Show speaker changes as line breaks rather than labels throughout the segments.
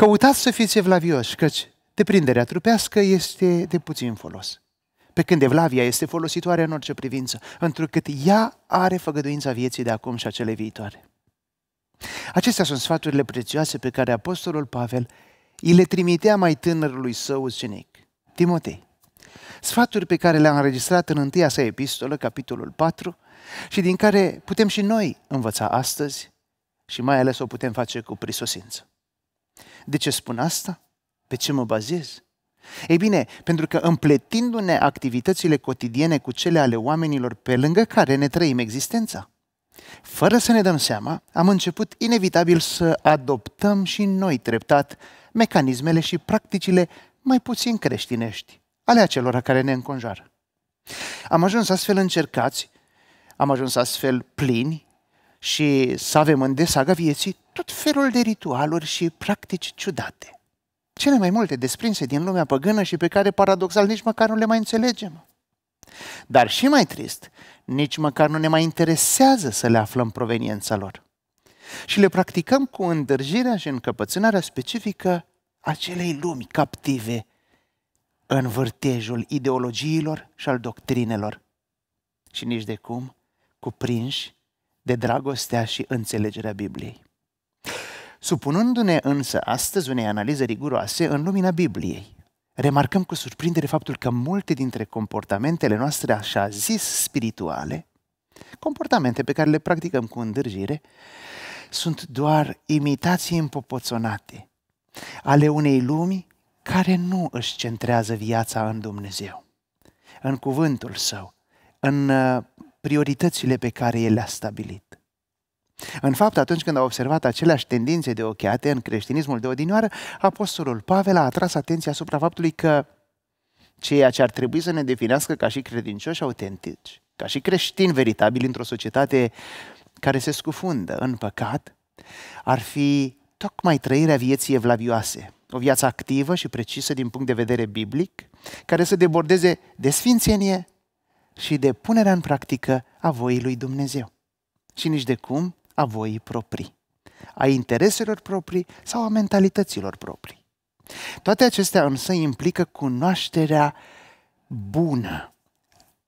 Căutați să fiți evlavioși, căci deprinderea trupească este de puțin folos. Pe când evlavia este folositoare în orice privință, întrucât ea are făgăduința vieții de acum și a cele viitoare. Acestea sunt sfaturile prețioase pe care Apostolul Pavel îi le trimitea mai tânărului său ucenic, Timotei. Sfaturi pe care le-a înregistrat în întâia sa epistolă, capitolul 4, și din care putem și noi învăța astăzi și mai ales o putem face cu prisosință. De ce spun asta? Pe ce mă bazez? Ei bine, pentru că împletindu-ne activitățile cotidiene cu cele ale oamenilor pe lângă care ne trăim existența, fără să ne dăm seama, am început inevitabil să adoptăm și noi treptat mecanismele și practicile mai puțin creștinești ale acelora care ne înconjoară. Am ajuns astfel încercați, am ajuns astfel plini și să avem în desaga vieții tot felul de ritualuri și practici ciudate. Cele mai multe desprinse din lumea păgână și pe care paradoxal nici măcar nu le mai înțelegem. Dar și mai trist, nici măcar nu ne mai interesează să le aflăm proveniența lor. Și le practicăm cu îndrăgirea și încăpățânarea specifică acelei lumi captive în vârtejul ideologiilor și al doctrinelor. Și nici de cum cuprinși de dragostea și înțelegerea Bibliei. Supunându-ne însă astăzi unei analize riguroase în lumina Bibliei, remarcăm cu surprindere faptul că multe dintre comportamentele noastre așa zis spirituale, comportamente pe care le practicăm cu îndârjire, sunt doar imitații împopoțonate ale unei lumi care nu își centrează viața în Dumnezeu, în cuvântul său, în uh, prioritățile pe care el le-a stabilit. În fapt, atunci când a observat aceleași tendințe de ochiate în creștinismul de odinioară, apostolul Pavel a atras atenția asupra faptului că ceea ce ar trebui să ne definească ca și credincioși autentici, ca și creștini veritabili într-o societate care se scufundă în păcat, ar fi tocmai trăirea vieții evlavioase, o viață activă și precisă din punct de vedere biblic, care să debordeze de sfințenie, și de punerea în practică a voii lui Dumnezeu și nici de cum a voii proprii, a intereselor proprii sau a mentalităților proprii. Toate acestea însă implică cunoașterea bună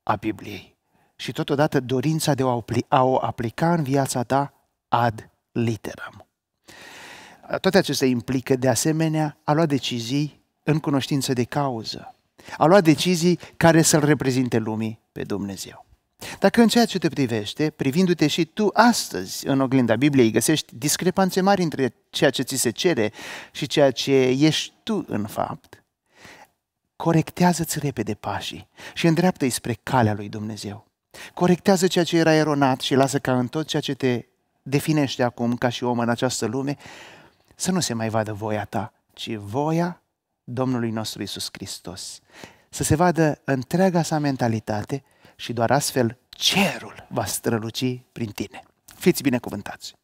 a Bibliei și totodată dorința de a o aplica în viața ta ad literam. Toate acestea implică, de asemenea, a lua decizii în cunoștință de cauză, a lua decizii care să-L reprezinte lumii pe Dumnezeu. Dacă în ceea ce te privește, privindu-te și tu astăzi în oglinda Bibliei, găsești discrepanțe mari între ceea ce ți se cere și ceea ce ești tu în fapt, corectează-ți repede pașii și îndreaptă-i spre calea lui Dumnezeu. Corectează ceea ce era eronat și lasă ca în tot ceea ce te definește acum ca și om în această lume, să nu se mai vadă voia ta, ci voia Domnului nostru Isus Hristos să se vadă întreaga sa mentalitate și doar astfel cerul va străluci prin tine. Fiți binecuvântați!